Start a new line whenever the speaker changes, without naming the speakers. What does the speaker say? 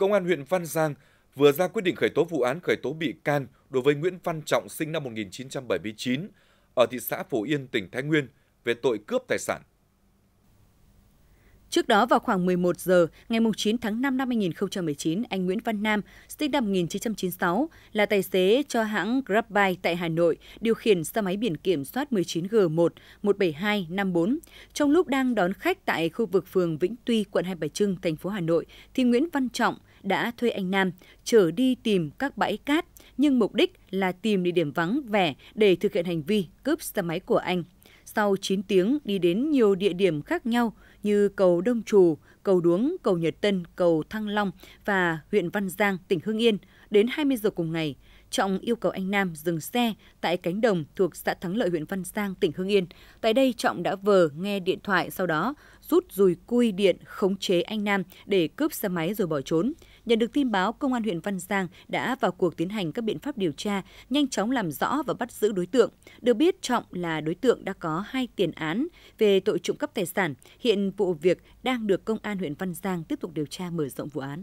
Công an huyện Văn Giang vừa ra quyết định khởi tố vụ án khởi tố bị can đối với Nguyễn Văn Trọng sinh năm 1979 ở thị xã Phổ Yên, tỉnh Thái Nguyên về tội cướp tài sản.
Trước đó vào khoảng 11 giờ ngày 9 tháng 5 năm 2019, anh Nguyễn Văn Nam, sinh năm 1996, là tài xế cho hãng Grabbike tại Hà Nội, điều khiển xe máy biển kiểm soát 19G1 17254. Trong lúc đang đón khách tại khu vực phường Vĩnh Tuy, quận Hai Bà Trưng, thành phố Hà Nội, thì Nguyễn Văn Trọng đã thuê anh Nam chở đi tìm các bãi cát, nhưng mục đích là tìm địa điểm vắng vẻ để thực hiện hành vi cướp xe máy của anh sau 9 tiếng đi đến nhiều địa điểm khác nhau như cầu Đông Trù, cầu Đuống, cầu Nhật Tân, cầu Thăng Long và huyện Văn Giang, tỉnh Hưng Yên. Đến 20 giờ cùng ngày, Trọng yêu cầu anh Nam dừng xe tại cánh đồng thuộc xã Thắng Lợi huyện Văn Giang, tỉnh Hưng Yên. Tại đây Trọng đã vờ nghe điện thoại sau đó rút dùi cui điện khống chế anh Nam để cướp xe máy rồi bỏ trốn. Nhận được tin báo, Công an huyện Văn Giang đã vào cuộc tiến hành các biện pháp điều tra, nhanh chóng làm rõ và bắt giữ đối tượng. Được biết, Trọng là đối tượng đã có hai tiền án về tội trộm cắp tài sản. Hiện vụ việc đang được Công an huyện Văn Giang tiếp tục điều tra mở rộng vụ án.